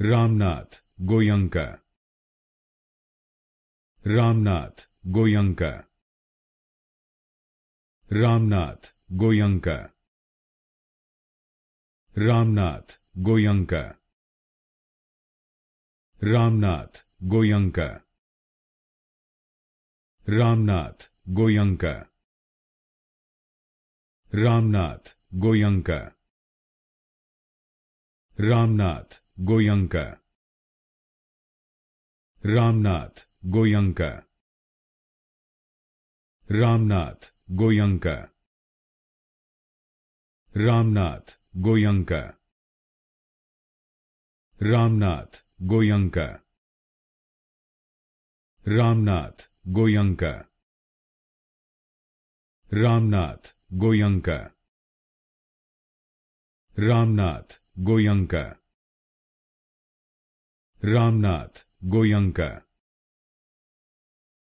Ramnath Goenka Ramnath Goenka Ramnath Goenka Ramnath Goenka Ramnath Goenka Ramnath Goenka Ramnath Goenka Ramnath Goenka Ramnath Goenka Ramnath Goenka Ramnath Goenka Ramnath Goenka Ramnath Goenka Ramnath Goenka Ramnath Goenka Ramnath, Goyanka.